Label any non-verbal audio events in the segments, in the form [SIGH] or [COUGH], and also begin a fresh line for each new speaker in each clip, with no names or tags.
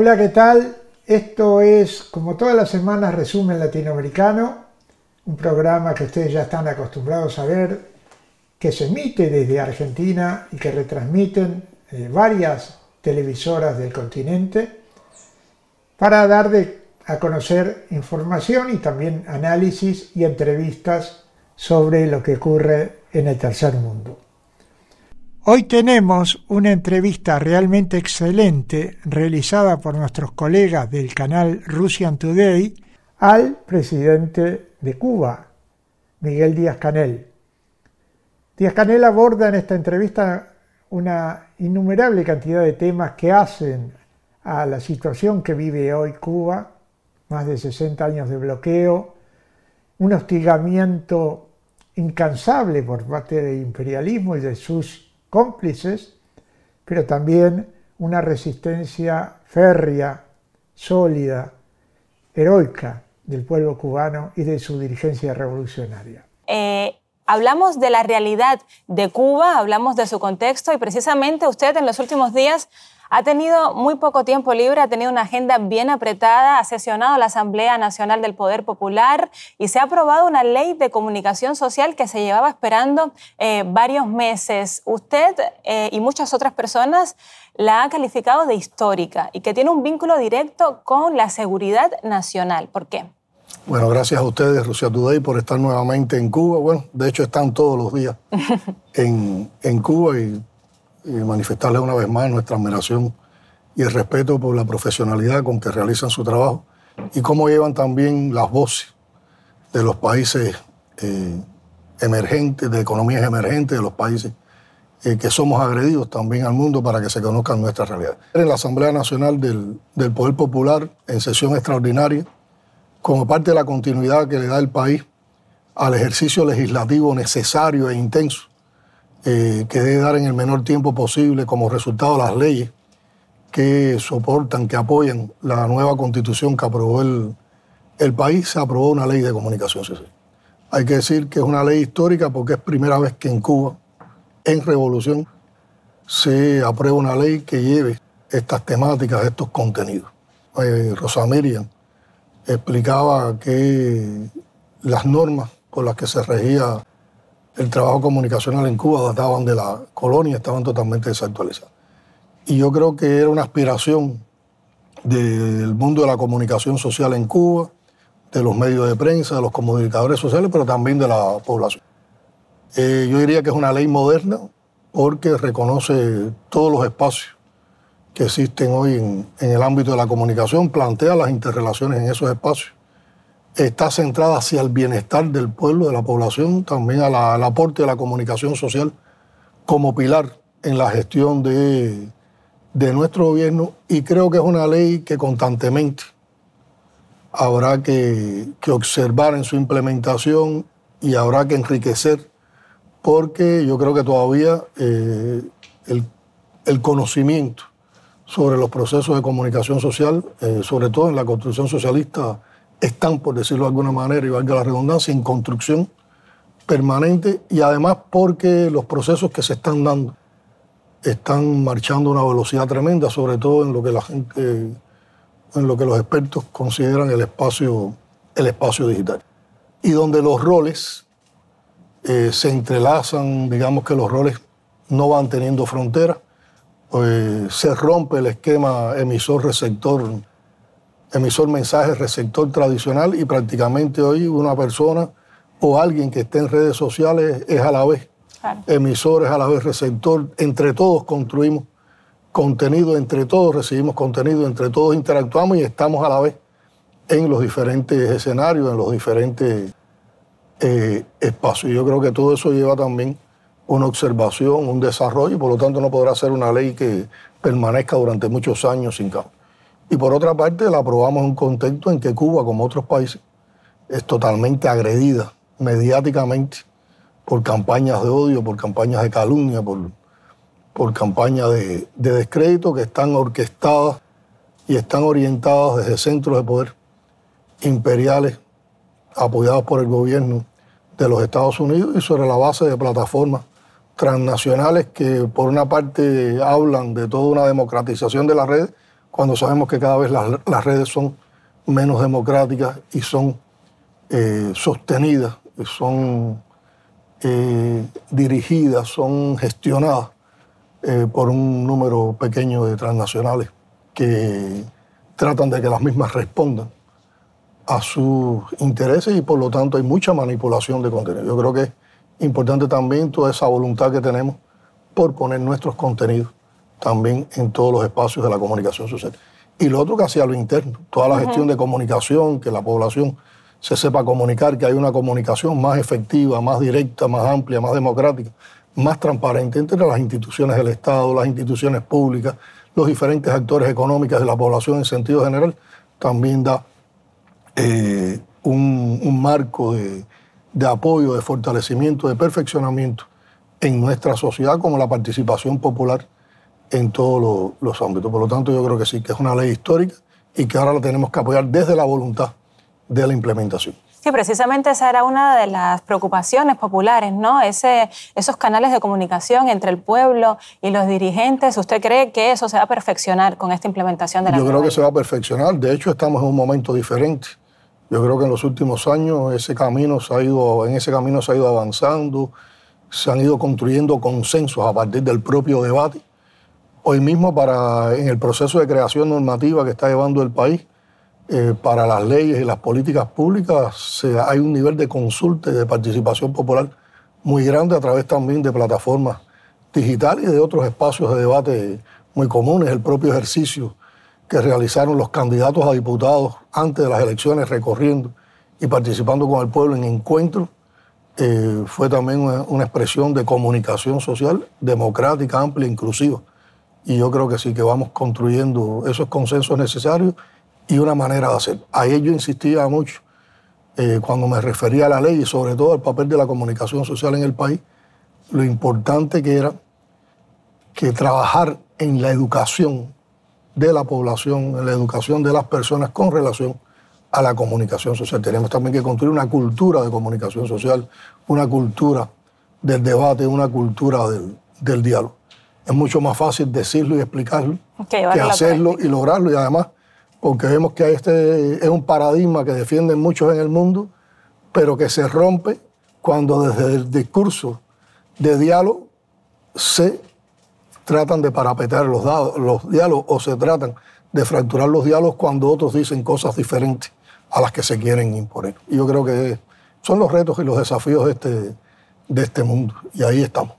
Hola, ¿qué tal? Esto es, como todas las semanas, Resumen Latinoamericano, un programa que ustedes ya están acostumbrados a ver, que se emite desde Argentina y que retransmiten eh, varias televisoras del continente para dar a conocer información y también análisis y entrevistas sobre lo que ocurre en el tercer mundo. Hoy tenemos una entrevista realmente excelente realizada por nuestros colegas del canal Russian Today al presidente de Cuba, Miguel Díaz Canel. Díaz Canel aborda en esta entrevista una innumerable cantidad de temas que hacen a la situación que vive hoy Cuba, más de 60 años de bloqueo, un hostigamiento incansable por parte del imperialismo y de sus cómplices, pero también una resistencia férrea, sólida, heroica del pueblo cubano y de su dirigencia revolucionaria.
Eh, hablamos de la realidad de Cuba, hablamos de su contexto y precisamente usted en los últimos días ha tenido muy poco tiempo libre, ha tenido una agenda bien apretada, ha sesionado la Asamblea Nacional del Poder Popular y se ha aprobado una ley de comunicación social que se llevaba esperando eh, varios meses. Usted eh, y muchas otras personas la ha calificado de histórica y que tiene un vínculo directo con la seguridad nacional. ¿Por qué?
Bueno, gracias a ustedes, Rusia Today, por estar nuevamente en Cuba. Bueno, de hecho están todos los días [LAUGHS] en, en Cuba y y manifestarles una vez más nuestra admiración y el respeto por la profesionalidad con que realizan su trabajo y cómo llevan también las voces de los países eh, emergentes, de economías emergentes, de los países eh, que somos agredidos también al mundo para que se conozcan nuestras realidades. En la Asamblea Nacional del Poder Popular, en sesión extraordinaria, como parte de la continuidad que le da el país al ejercicio legislativo necesario e intenso eh, que debe dar en el menor tiempo posible como resultado las leyes que soportan, que apoyan la nueva constitución que aprobó el, país, se aprobó una ley de comunicación Hay que decir que es una ley histórica porque es primera vez que en Cuba, en revolución, se aprueba una ley que lleve estas temáticas, estos contenidos. Eh, Rosa Miriam explicaba que las normas por las que se regía el trabajo comunicacional en Cuba databan de la colonia, estaban totalmente desactualizados. Y yo creo que era una aspiración del mundo de la comunicación social en Cuba, de los medios de prensa, de los comunicadores sociales, pero también de la población. Eh, yo diría que es una ley moderna porque reconoce todos los espacios que existen hoy en el ámbito de la comunicación, plantea las interrelaciones en esos espacios está centrada hacia el bienestar del pueblo, de la población, también al aporte de la comunicación social como pilar en la gestión de, nuestro gobierno y creo que es una ley que constantemente habrá que, observar en su implementación y habrá que enriquecer porque yo creo que todavía eh, el, conocimiento sobre los procesos de comunicación social, eh, sobre todo en la construcción socialista, están, por decirlo de alguna manera, y valga la redundancia, en construcción permanente y además porque los procesos que se están dando están marchando a una velocidad tremenda, sobre todo en lo que la gente, en lo que los expertos consideran el espacio, el espacio digital. Y donde los roles eh, se entrelazan, digamos que los roles no van teniendo fronteras, pues, se rompe el esquema emisor-receptor emisor mensaje, receptor tradicional y prácticamente hoy una persona o alguien que esté en redes sociales es a la vez emisor, es a la vez receptor. Entre todos construimos contenido, entre todos recibimos contenido, entre todos interactuamos y estamos a la vez en los diferentes escenarios, en los diferentes eh, espacios. Yo creo que todo eso lleva también una observación, un desarrollo y por lo tanto no podrá ser una ley que permanezca durante muchos años sin cambio. Y por otra parte, la aprobamos en un contexto en que Cuba, como otros países, es totalmente agredida mediáticamente por campañas de odio, por campañas de calumnia, por, por campañas de, de descrédito que están orquestadas y están orientadas desde centros de poder imperiales apoyados por el gobierno de los Estados Unidos y sobre la base de plataformas transnacionales que por una parte hablan de toda una democratización de las redes cuando sabemos que cada vez las, redes son menos democráticas y son eh, sostenidas, son eh, dirigidas, son gestionadas eh, por un número pequeño de transnacionales que tratan de que las mismas respondan a sus intereses y por lo tanto hay mucha manipulación de contenido. Yo creo que es importante también toda esa voluntad que tenemos por poner nuestros contenidos también en todos los espacios de la comunicación social. Y lo otro que hacía lo interno, toda la gestión de comunicación, que la población se sepa comunicar, que hay una comunicación más efectiva, más directa, más amplia, más democrática, más transparente entre las instituciones del Estado, las instituciones públicas, los diferentes actores económicos de la población en sentido general, también da eh, un, marco de, de apoyo, de fortalecimiento, de perfeccionamiento en nuestra sociedad como la participación popular en todos los ámbitos. Por lo tanto, yo creo que sí, que es una ley histórica y que ahora la tenemos que apoyar desde la voluntad de la implementación.
Sí, precisamente esa era una de las preocupaciones populares, ¿no? Ese, esos canales de comunicación entre el pueblo y los dirigentes. ¿Usted cree que eso se va a perfeccionar con esta implementación de la Yo creo
que se va a perfeccionar. De hecho, estamos en un momento diferente. Yo creo que en los últimos años ese camino se ha ido, en ese camino se ha ido avanzando, se han ido construyendo consensos a partir del propio debate Hoy mismo, para, en el proceso de creación normativa que está llevando el país, eh, para las leyes y las políticas públicas hay un nivel de consulta y de participación popular muy grande a través también de plataformas digitales y de otros espacios de debate muy comunes. El propio ejercicio que realizaron los candidatos a diputados antes de las elecciones recorriendo y participando con el pueblo en encuentros eh, fue también una, una expresión de comunicación social democrática, amplia, e inclusiva y yo creo que sí, que vamos construyendo esos consensos necesarios y una manera de hacerlo. Ahí yo insistía mucho eh, cuando me refería a la ley y sobre todo al papel de la comunicación social en el país, lo importante que era que trabajar en la educación de la población, en la educación de las personas con relación a la comunicación social. Tenemos también que construir una cultura de comunicación social, una cultura del debate, una cultura del diálogo es mucho más fácil decirlo y explicarlo que hacerlo y lograrlo. Y además, porque vemos que este es un paradigma que defienden muchos en el mundo, pero que se rompe cuando desde el discurso de diálogo se tratan de parapetar los, dados, los diálogos o se tratan de fracturar los diálogos cuando otros dicen cosas diferentes a las que se quieren imponer. Y yo creo que son los retos y los desafíos de este, de este mundo. Y ahí estamos.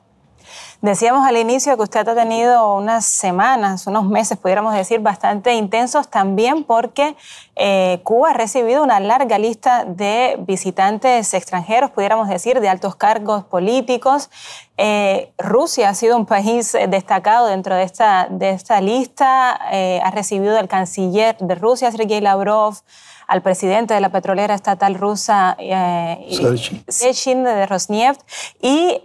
Decíamos al inicio que usted ha tenido unas semanas, unos meses, pudiéramos decir, bastante intensos también porque eh, Cuba ha recibido una larga lista de visitantes extranjeros, pudiéramos decir, de altos cargos políticos. Eh, Rusia ha sido un país eh, destacado dentro de esta, de esta lista. ha recibido al canciller de Rusia, Sergei Lavrov, al presidente de la petrolera estatal rusa, eh, Sechin de Rosneft, y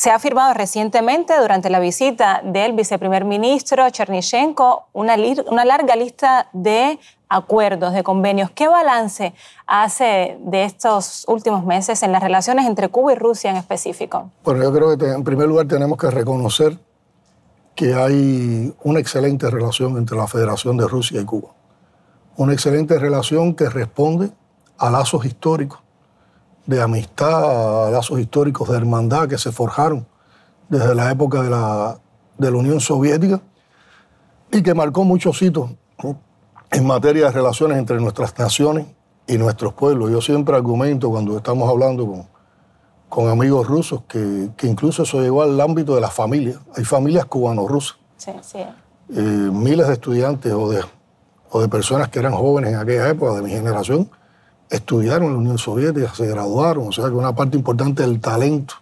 se ha firmado recientemente, durante la visita del viceprimer ministro Chernyshenko, una, una larga lista de acuerdos, de convenios. ¿Qué balance hace de estos últimos meses en las relaciones entre Cuba y Rusia en específico?
Bueno, yo creo que en primer lugar tenemos que reconocer que hay una excelente relación entre la Federación de Rusia y Cuba. Una excelente relación que responde a lazos históricos de amistad, lazos históricos, de hermandad que se forjaron desde la época de la, de la Unión Soviética y que marcó muchos hitos en materia de relaciones entre nuestras naciones y nuestros pueblos. Yo siempre argumento cuando estamos hablando con, con amigos rusos que, incluso eso llegó al ámbito de las familias. Hay familias cubano-rusas.
Eh,
miles de estudiantes o o de personas que eran jóvenes en aquella época, de mi generación, estudiaron en la Unión Soviética, se graduaron, o sea que una parte importante del talento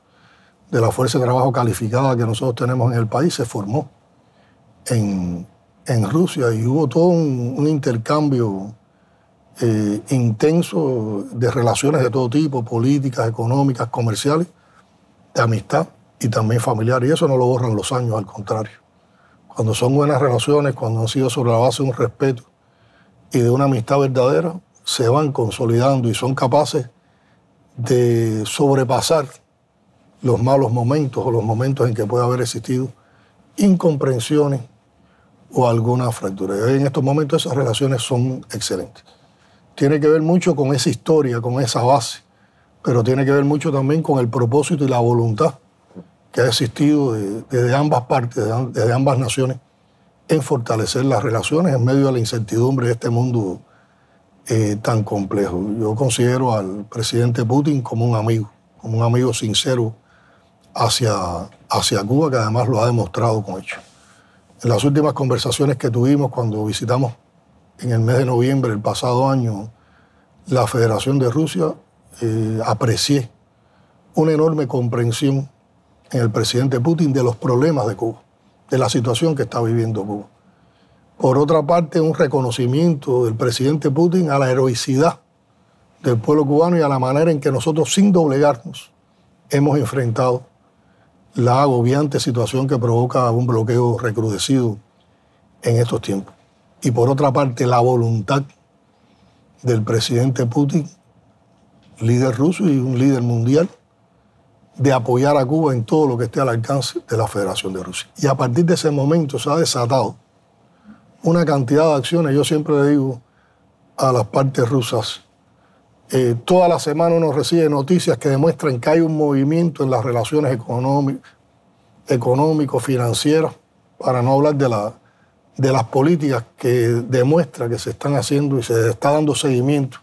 de la fuerza de trabajo calificada que nosotros tenemos en el país se formó en, Rusia y hubo todo un, intercambio eh, intenso de relaciones de todo tipo, políticas, económicas, comerciales, de amistad y también familiar. Y eso no lo borran los años, al contrario. Cuando son buenas relaciones, cuando han sido sobre la base de un respeto y de una amistad verdadera, se van consolidando y son capaces de sobrepasar los malos momentos o los momentos en que puede haber existido incomprensiones o alguna fractura. En estos momentos esas relaciones son excelentes. Tiene que ver mucho con esa historia, con esa base, pero tiene que ver mucho también con el propósito y la voluntad que ha existido desde ambas partes, desde de ambas naciones, en fortalecer las relaciones en medio de la incertidumbre de este mundo eh, tan complejo. Yo considero al presidente Putin como un amigo, como un amigo sincero hacia, hacia Cuba, que además lo ha demostrado con hechos. En las últimas conversaciones que tuvimos cuando visitamos en el mes de noviembre el pasado año la Federación de Rusia, eh, aprecié una enorme comprensión en el presidente Putin de los problemas de Cuba, de la situación que está viviendo Cuba. Por otra parte, un reconocimiento del presidente Putin a la heroicidad del pueblo cubano y a la manera en que nosotros, sin doblegarnos, hemos enfrentado la agobiante situación que provoca un bloqueo recrudecido en estos tiempos. Y por otra parte, la voluntad del presidente Putin, líder ruso y un líder mundial, de apoyar a Cuba en todo lo que esté al alcance de la Federación de Rusia. Y a partir de ese momento se ha desatado una cantidad de acciones. Yo siempre le digo a las partes rusas, eh, toda la semana uno recibe noticias que demuestran que hay un movimiento en las relaciones económicas, financieras, para no hablar de, la, de las políticas que demuestra que se están haciendo y se está dando seguimiento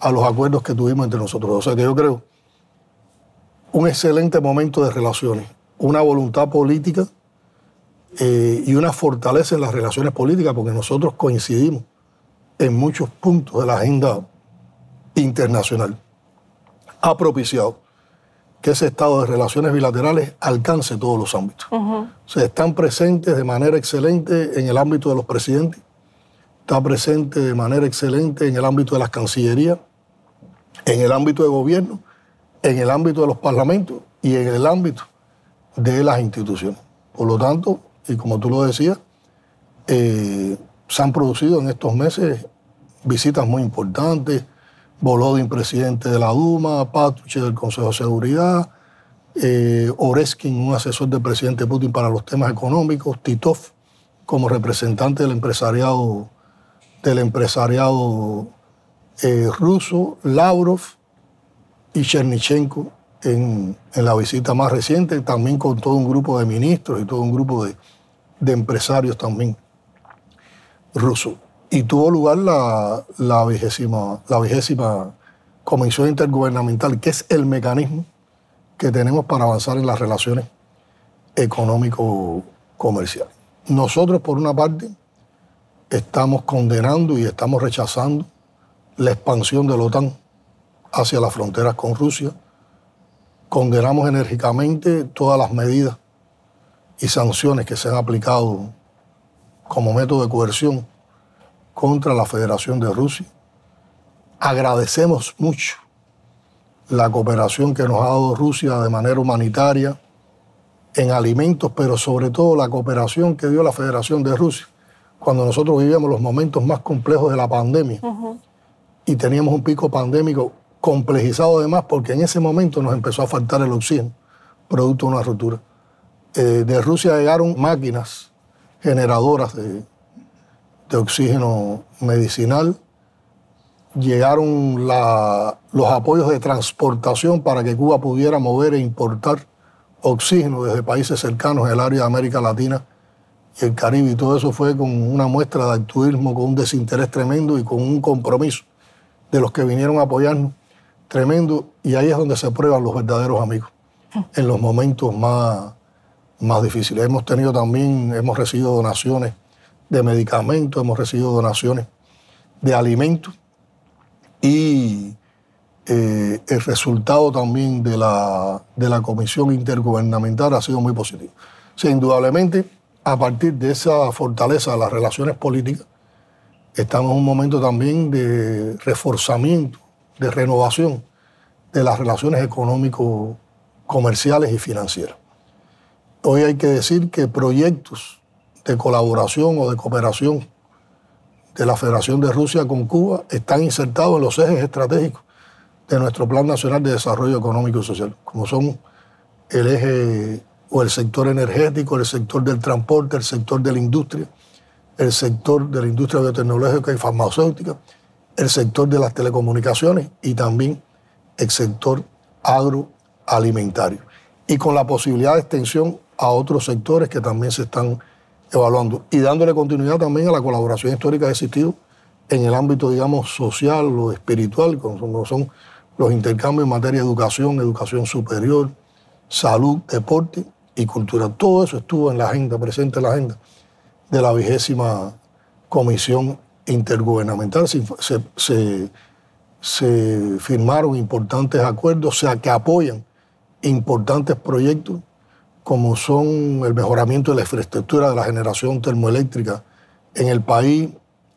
a los acuerdos que tuvimos entre nosotros. O sea que yo creo un excelente momento de relaciones, una voluntad política eh, y una fortaleza en las relaciones políticas, porque nosotros coincidimos en muchos puntos de la agenda internacional. Ha propiciado que ese estado de relaciones bilaterales alcance todos los ámbitos. Se están presentes de manera excelente en el ámbito de los presidentes, está presente de manera excelente en el ámbito de las cancillerías, en el ámbito de gobierno, en el ámbito de los parlamentos y en el ámbito de las instituciones. Por lo tanto, y como tú lo decías, eh, se han producido en estos meses visitas muy importantes. Bolodin, presidente de la Duma, Patuche del Consejo de Seguridad, eh, Oreskin, un asesor del presidente Putin para los temas económicos, Titov como representante del empresariado, del empresariado eh, ruso, Lavrov y Chernichenko en la visita más reciente, también con todo un grupo de ministros y todo un grupo de, de empresarios también rusos. Y tuvo lugar la, la, vigésima, la vigésima comisión Intergubernamental, que es el mecanismo que tenemos para avanzar en las relaciones económico-comerciales. Nosotros, por una parte, estamos condenando y estamos rechazando la expansión de la OTAN hacia las fronteras con Rusia. Condenamos enérgicamente todas las medidas y sanciones que se han aplicado como método de coerción contra la Federación de Rusia. Agradecemos mucho la cooperación que nos ha dado Rusia de manera humanitaria, en alimentos, pero sobre todo la cooperación que dio la Federación de Rusia cuando nosotros vivíamos los momentos más complejos de la pandemia y teníamos un pico pandémico complejizado además porque en ese momento nos empezó a faltar el oxígeno, producto de una ruptura. Eh, de Rusia llegaron máquinas generadoras de, oxígeno medicinal, llegaron la, los apoyos de transportación para que Cuba pudiera mover e importar oxígeno desde países cercanos el área de América Latina y el Caribe. Y todo eso fue con una muestra de altruismo con un desinterés tremendo y con un compromiso de los que vinieron a apoyarnos tremendo. Y ahí es donde se prueban los verdaderos amigos, en los momentos más más difíciles. Hemos tenido también, hemos recibido donaciones de medicamentos, hemos recibido donaciones de alimentos y eh, el resultado también de la, de la Comisión Intergubernamental ha sido muy positivo. O indudablemente, a partir de esa fortaleza de las relaciones políticas, estamos en un momento también de reforzamiento, de renovación de las relaciones económico-comerciales y financieras. Hoy hay que decir que proyectos de colaboración o de cooperación de la Federación de Rusia con Cuba están insertados en los ejes estratégicos de nuestro Plan Nacional de Desarrollo Económico y Social, como son el eje o el sector energético, el sector del transporte, el sector de la industria, el sector de la industria biotecnológica y farmacéutica, el sector de las telecomunicaciones y también el sector agroalimentario. Y con la posibilidad de extensión a otros sectores que también se están evaluando y dándole continuidad también a la colaboración histórica que ha existido en el ámbito, digamos, social o espiritual, como son los intercambios en materia de educación, educación superior, salud, deporte y cultura. Todo eso estuvo en la agenda, presente en la agenda de la vigésima comisión intergubernamental. Se, se firmaron importantes acuerdos, o sea, que apoyan importantes proyectos como son el mejoramiento de la infraestructura de la generación termoeléctrica en el país,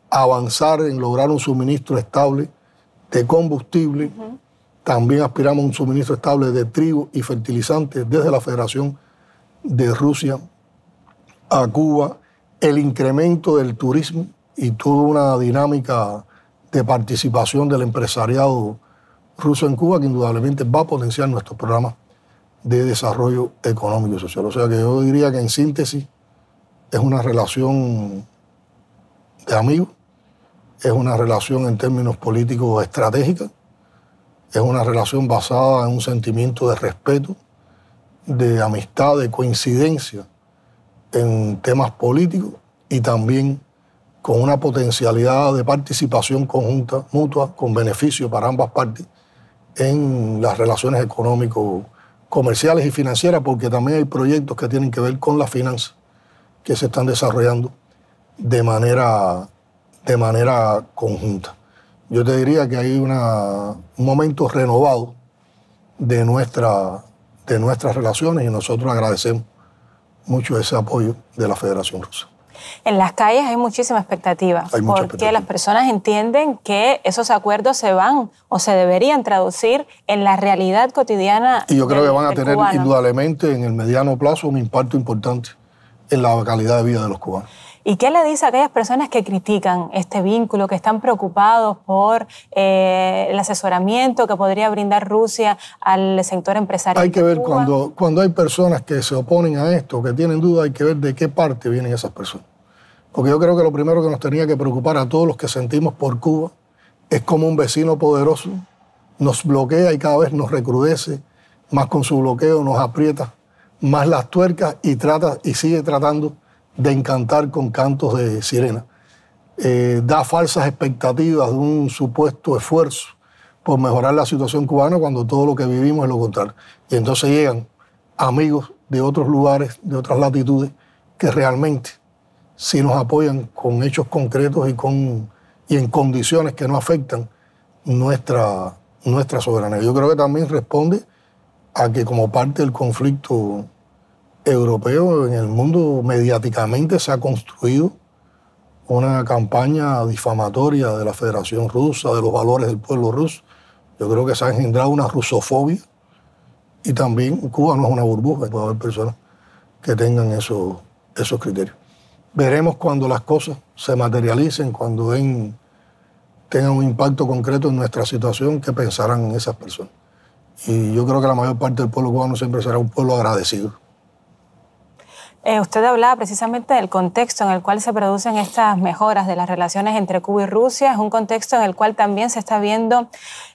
avanzar en lograr un suministro estable de combustible. También aspiramos a un suministro estable de trigo y fertilizantes desde la Federación de Rusia a Cuba, el incremento del turismo y toda una dinámica de participación del empresariado ruso en Cuba que indudablemente va a potenciar nuestros programas de desarrollo económico y social. O sea que yo diría que en síntesis es una relación de amigos, es una relación en términos políticos estratégica, es una relación basada en un sentimiento de respeto, de amistad, de coincidencia en temas políticos y también con una potencialidad de participación conjunta, mutua, con beneficio para ambas partes en las relaciones económicas comerciales y financieras, porque también hay proyectos que tienen que ver con la finanza que se están desarrollando de manera, de manera conjunta. Yo te diría que hay un momento renovado de, nuestra, de nuestras relaciones y nosotros agradecemos mucho ese apoyo de la Federación Rusa
en las calles hay muchísima expectativa, porque las personas entienden que esos acuerdos se van o se deberían traducir en la realidad cotidiana. Y yo creo que van a tener
indudablemente en el mediano plazo un impacto importante en la calidad de vida de los cubanos.
¿Y qué le dice a aquellas personas que critican este vínculo, que están preocupados por eh, el asesoramiento que podría brindar Rusia al
sector empresarial? Hay que ver cuando, cuando hay personas que se oponen a esto, que tienen duda, hay que ver de qué parte vienen esas personas. Porque yo creo que lo primero que nos tenía que preocupar a todos los que sentimos por Cuba es como un vecino poderoso nos bloquea y cada vez nos recrudece más con su bloqueo, nos aprieta más las tuercas y trata y sigue tratando de encantar con cantos de sirena. Eh, da falsas expectativas de un supuesto esfuerzo por mejorar la situación cubana cuando todo lo que vivimos es lo contrario. Y entonces llegan amigos de otros lugares, de otras latitudes, que realmente si nos apoyan con hechos concretos y, con, y en condiciones que no afectan nuestra, nuestra soberanía. Yo creo que también responde a que como parte del conflicto europeo en el mundo mediáticamente se ha construido una campaña difamatoria de la Federación Rusa, de los valores del pueblo ruso. Yo creo que se ha engendrado una rusofobia y también Cuba no es una burbuja, puede haber personas que tengan esos, esos criterios. Veremos cuando las cosas se materialicen, cuando tengan un impacto concreto en nuestra situación, qué pensarán esas personas. Y yo creo que la mayor parte del pueblo cubano siempre será un pueblo agradecido.
Eh, usted hablaba precisamente del contexto en el cual se producen estas mejoras de las relaciones entre Cuba y Rusia. Es un contexto en el cual también se está viendo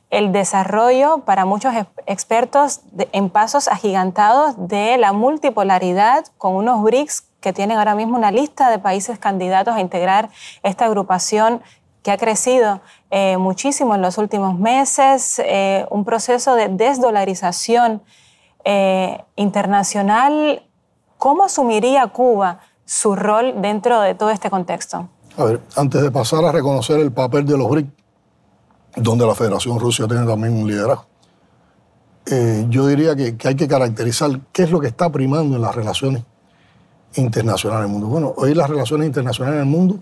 el desarrollo para muchos expertos en pasos agigantados de la multipolaridad con unos BRICS que tienen ahora mismo una lista de países candidatos a integrar esta agrupación que ha crecido eh, muchísimo en los últimos meses, eh, un proceso de desdolarización eh, internacional. ¿Cómo asumiría Cuba su rol dentro de todo este contexto?
A ver, antes de pasar a reconocer el papel de los BRIC, donde la Federación Rusia tiene también un liderazgo, yo diría que hay que caracterizar qué es lo que está primando en las relaciones internacional en el mundo. Bueno, hoy las relaciones internacionales en el mundo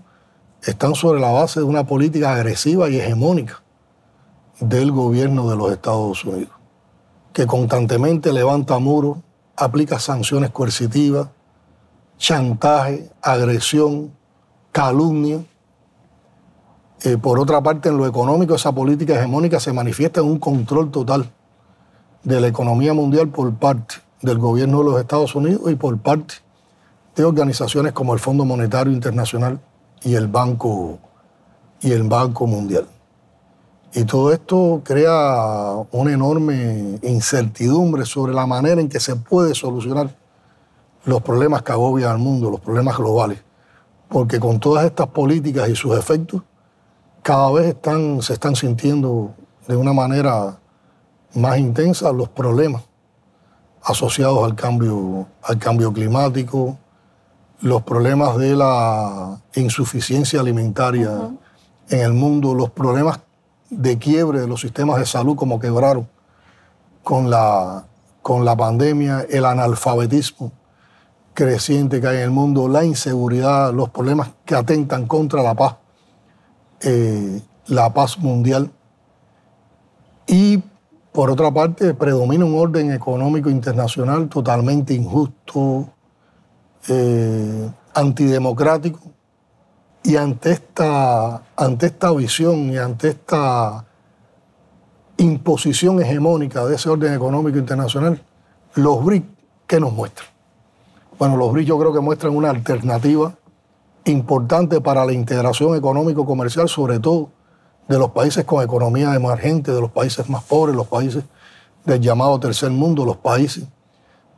están sobre la base de una política agresiva y hegemónica del gobierno de los Estados Unidos, que constantemente levanta muros, aplica sanciones coercitivas, chantaje, agresión, calumnia. Eh, por otra parte, en lo económico, esa política hegemónica se manifiesta en un control total de la economía mundial por parte del gobierno de los Estados Unidos y por parte de organizaciones como el Fondo Monetario Internacional y el Banco, y el Banco Mundial. Y todo esto crea una enorme incertidumbre sobre la manera en que se puede solucionar los problemas que agobian al mundo, los problemas globales. Porque con todas estas políticas y sus efectos, cada vez están, se están sintiendo de una manera más intensa los problemas asociados al cambio, al cambio climático, los problemas de la insuficiencia alimentaria en el mundo, los problemas de quiebre de los sistemas de salud como quebraron con la, con la pandemia, el analfabetismo creciente que hay en el mundo, la inseguridad, los problemas que atentan contra la paz, eh, la paz mundial. Y por otra parte, predomina un orden económico internacional totalmente injusto, eh, antidemocrático y ante esta, ante esta visión y ante esta imposición hegemónica de ese orden económico internacional, los BRIC, ¿qué nos muestran? Bueno, los BRIC yo creo que muestran una alternativa importante para la integración económico-comercial, sobre todo de los países con economía emergente, de los países más pobres, los países del llamado tercer mundo, los países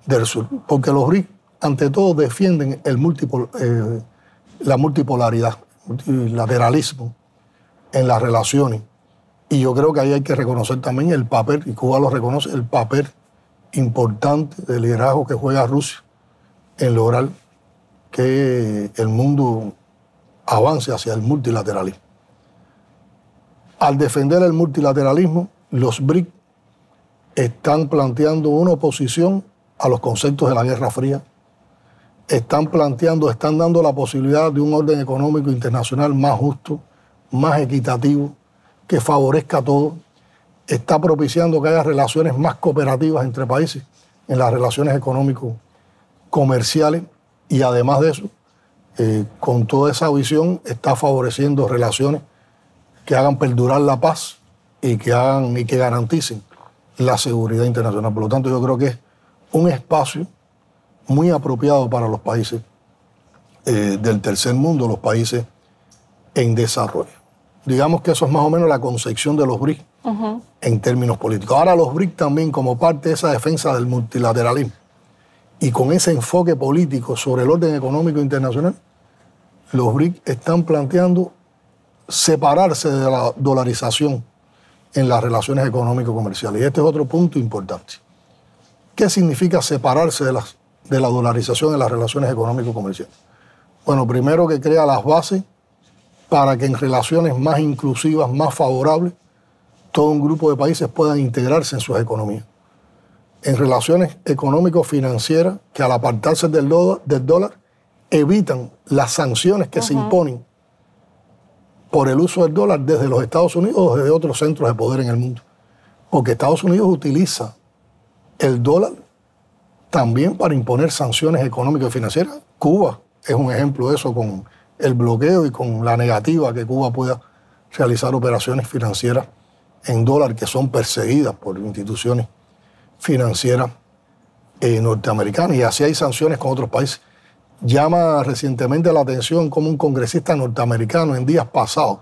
del sur. Porque los BRIC ante todo defienden eh, la multipolaridad, el multilateralismo en las relaciones. Y yo creo que ahí hay que reconocer también el papel, y Cuba lo reconoce, el papel importante del liderazgo que juega Rusia en lograr que el mundo avance hacia el multilateralismo. Al defender el multilateralismo, los BRIC están planteando una oposición a los conceptos de la Guerra Fría están planteando, están dando la posibilidad de un orden económico internacional más justo, más equitativo, que favorezca a todos, está propiciando que haya relaciones más cooperativas entre países en las relaciones económico-comerciales y además de eso, eh, con toda esa visión, está favoreciendo relaciones que hagan perdurar la paz y que, hagan, y que garanticen la seguridad internacional. Por lo tanto, yo creo que es un espacio muy apropiado para los países eh, del tercer mundo, los países en desarrollo. Digamos que eso es más o menos la concepción de los BRIC en términos políticos. Ahora los BRIC también como parte de esa defensa del multilateralismo y con ese enfoque político sobre el orden económico internacional, los BRIC están planteando separarse de la dolarización en las relaciones económico-comerciales. Y este es otro punto importante. ¿Qué significa separarse de las de la dolarización en las relaciones económico-comerciales? Bueno, primero que crea las bases para que en relaciones más inclusivas, más favorables, todo un grupo de países puedan integrarse en sus economías. En relaciones económico-financieras que al apartarse del, dólar evitan las sanciones que se imponen por el uso del dólar desde los Estados Unidos o desde otros centros de poder en el mundo. Porque Estados Unidos utiliza el dólar también para imponer sanciones económicas y financieras. Cuba es un ejemplo de eso con el bloqueo y con la negativa que Cuba pueda realizar operaciones financieras en dólar que son perseguidas por instituciones financieras eh, norteamericanas. Y así hay sanciones con otros países. Llama recientemente la atención como un congresista norteamericano en días pasados,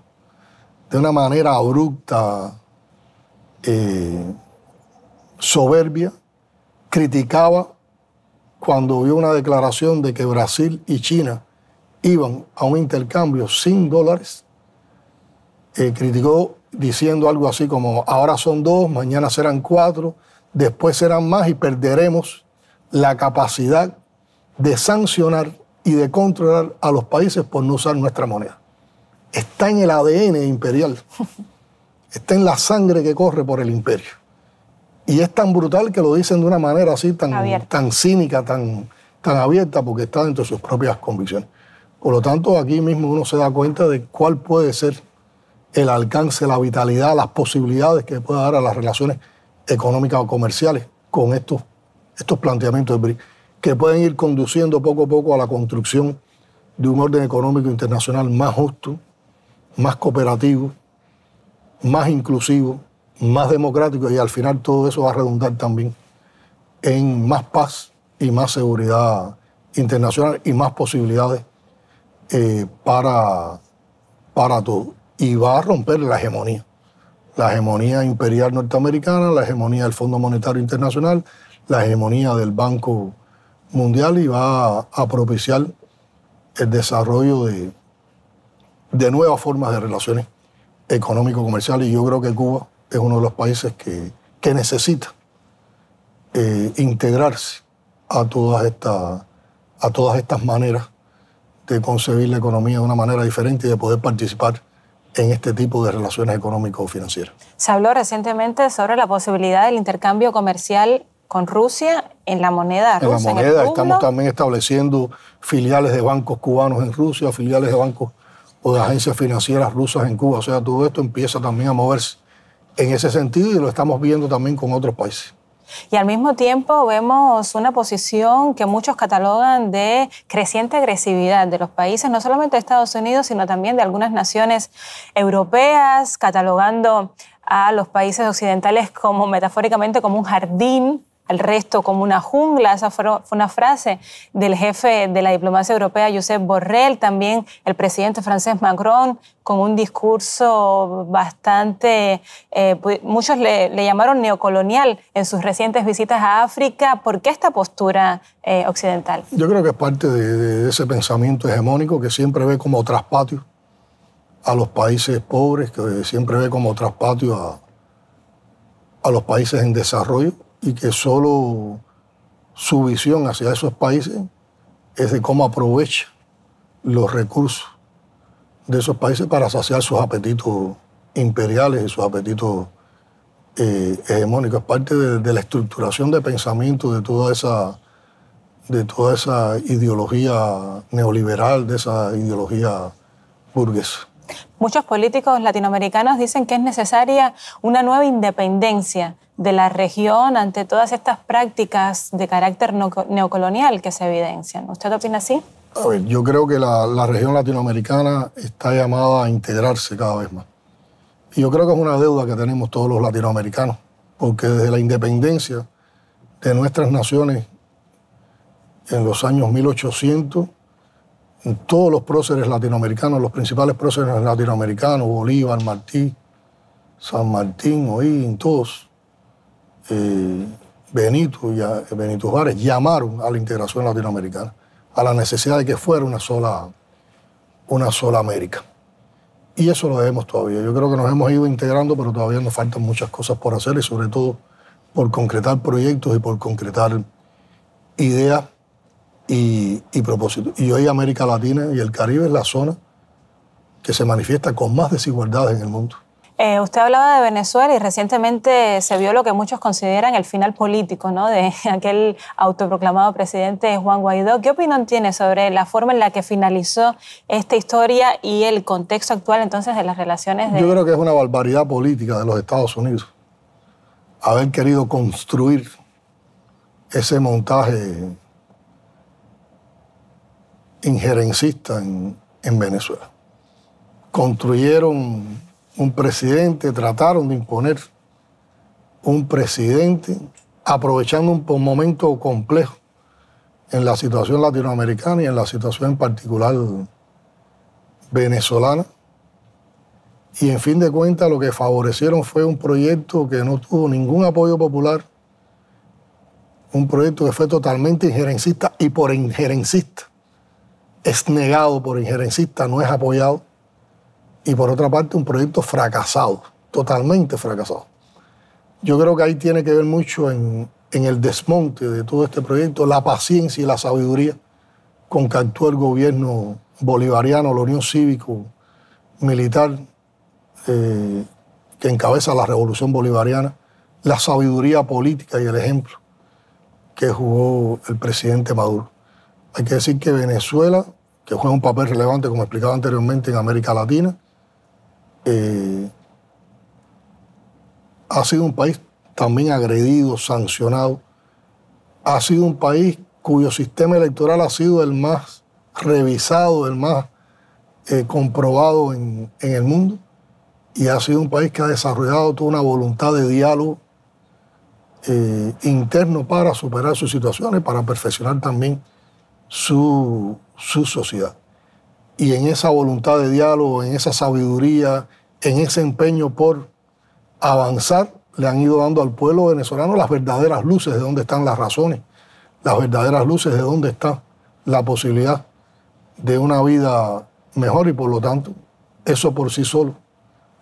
de una manera abrupta, eh, soberbia, criticaba cuando vio una declaración de que Brasil y China iban a un intercambio sin dólares, eh, criticó diciendo algo así como ahora son dos, mañana serán cuatro, después serán más y perderemos la capacidad de sancionar y de controlar a los países por no usar nuestra moneda. Está en el ADN imperial, [LAUGHS] está en la sangre que corre por el imperio. Y es tan brutal que lo dicen de una manera así tan, tan cínica, tan, tan abierta, porque está dentro de sus propias convicciones. Por lo tanto, aquí mismo uno se da cuenta de cuál puede ser el alcance, la vitalidad, las posibilidades que puede dar a las relaciones económicas o comerciales con estos, estos planteamientos de BRIC, que pueden ir conduciendo poco a poco a la construcción de un orden económico internacional más justo, más cooperativo, más inclusivo, más democrático y al final todo eso va a redundar también en más paz y más seguridad internacional y más posibilidades eh, para, para todo. Y va a romper la hegemonía. La hegemonía imperial norteamericana, la hegemonía del Fondo Monetario Internacional, la hegemonía del Banco Mundial y va a propiciar el desarrollo de, de nuevas formas de relaciones económico-comerciales. Y yo creo que Cuba es uno de los países que, necesita eh, integrarse a todas, estas, a todas estas maneras de concebir la economía de una manera diferente y de poder participar en este tipo de relaciones económico-financieras.
Se habló recientemente sobre la posibilidad del intercambio comercial con Rusia en la moneda rusa. En la moneda, estamos
también estableciendo filiales de bancos cubanos en Rusia, filiales de bancos o de agencias financieras rusas en Cuba. O sea, todo esto empieza también a moverse en ese sentido y lo estamos viendo también con otros países.
Y al mismo tiempo vemos una posición que muchos catalogan de creciente agresividad de los países, no solamente de Estados Unidos, sino también de algunas naciones europeas, catalogando a los países occidentales como metafóricamente como un jardín al resto como una jungla. Esa fue una frase del jefe de la diplomacia europea, Josep Borrell, también el presidente francés Macron, con un discurso bastante, eh, muchos le, llamaron neocolonial en sus recientes visitas a África. ¿Por qué esta postura eh, occidental?
Yo creo que es parte de, de ese pensamiento hegemónico que siempre ve como traspatio a los países pobres, que siempre ve como traspatio a, a los países en desarrollo y que solo su visión hacia esos países es de cómo aprovecha los recursos de esos países para saciar sus apetitos imperiales y sus apetitos eh, hegemónicos. Es parte de, la estructuración de pensamiento de toda esa de toda esa ideología neoliberal, de esa ideología burguesa.
Muchos políticos latinoamericanos dicen que es necesaria una nueva independencia de la región ante todas estas prácticas de carácter neocolonial que se evidencian. ¿Usted opina así?
A yo creo que la, la región latinoamericana está llamada a integrarse cada vez más. Y yo creo que es una deuda que tenemos todos los latinoamericanos, porque desde la independencia de nuestras naciones en los años 1800, todos los próceres latinoamericanos, los principales próceres latinoamericanos, Bolívar, Martí, San Martín, Oín, todos, eh, Benito y Benito Juárez, llamaron a la integración latinoamericana, a la necesidad de que fuera una sola, una sola América. Y eso lo vemos todavía. Yo creo que nos hemos ido integrando, pero todavía nos faltan muchas cosas por hacer y sobre todo por concretar proyectos y por concretar ideas y, propósito. Y hoy América Latina y el Caribe es la zona que se manifiesta con más desigualdades en el mundo.
Eh, usted hablaba de Venezuela y recientemente se vio lo que muchos consideran el final político ¿no? de [LAUGHS] aquel autoproclamado presidente Juan Guaidó. ¿Qué opinión tiene sobre la forma en la que finalizó esta historia y el contexto actual entonces de las relaciones? De... Yo creo
que es una barbaridad política de los Estados Unidos haber querido construir ese montaje injerencista en, en Venezuela. Construyeron un presidente, trataron de imponer un presidente aprovechando un momento complejo en la situación latinoamericana y en la situación en particular venezolana. Y en fin de cuentas lo que favorecieron fue un proyecto que no tuvo ningún apoyo popular, un proyecto que fue totalmente injerencista y por injerencista es negado por injerencistas, no es apoyado. Y por otra parte, un proyecto fracasado, totalmente fracasado. Yo creo que ahí tiene que ver mucho en, el desmonte de todo este proyecto, la paciencia y la sabiduría con que actuó el gobierno bolivariano, la Unión Cívico Militar eh, que encabeza la revolución bolivariana, la sabiduría política y el ejemplo que jugó el presidente Maduro. Hay que decir que Venezuela, que juega un papel relevante, como explicaba anteriormente, en América Latina, eh, ha sido un país también agredido, sancionado. Ha sido un país cuyo sistema electoral ha sido el más revisado, el más eh, comprobado en, el mundo. Y ha sido un país que ha desarrollado toda una voluntad de diálogo eh, interno para superar sus situaciones, para perfeccionar también su, sociedad. Y en esa voluntad de diálogo, en esa sabiduría, en ese empeño por avanzar, le han ido dando al pueblo venezolano las verdaderas luces de dónde están las razones, las verdaderas luces de dónde está la posibilidad de una vida mejor y por lo tanto eso por sí solo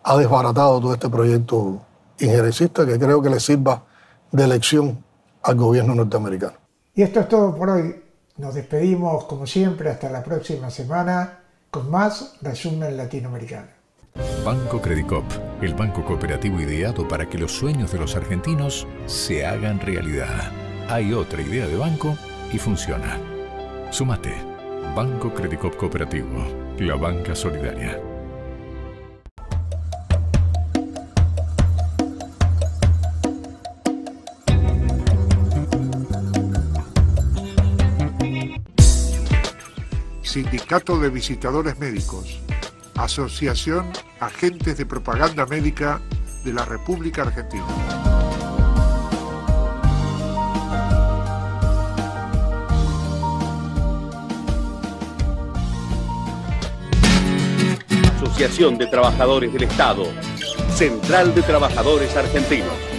ha desbaratado todo este proyecto injerecista que creo que le sirva de lección al gobierno norteamericano.
Y esto es todo por hoy. Nos despedimos como siempre hasta la próxima semana con más resumen latinoamericano.
Banco Credicop,
el banco cooperativo ideado para que los sueños de los argentinos se hagan realidad. Hay otra idea de banco y funciona. Sumate. Banco Credicop Cooperativo, la banca solidaria.
Sindicato de Visitadores Médicos, Asociación Agentes de Propaganda Médica de la República Argentina. Asociación de Trabajadores del Estado, Central de Trabajadores Argentinos.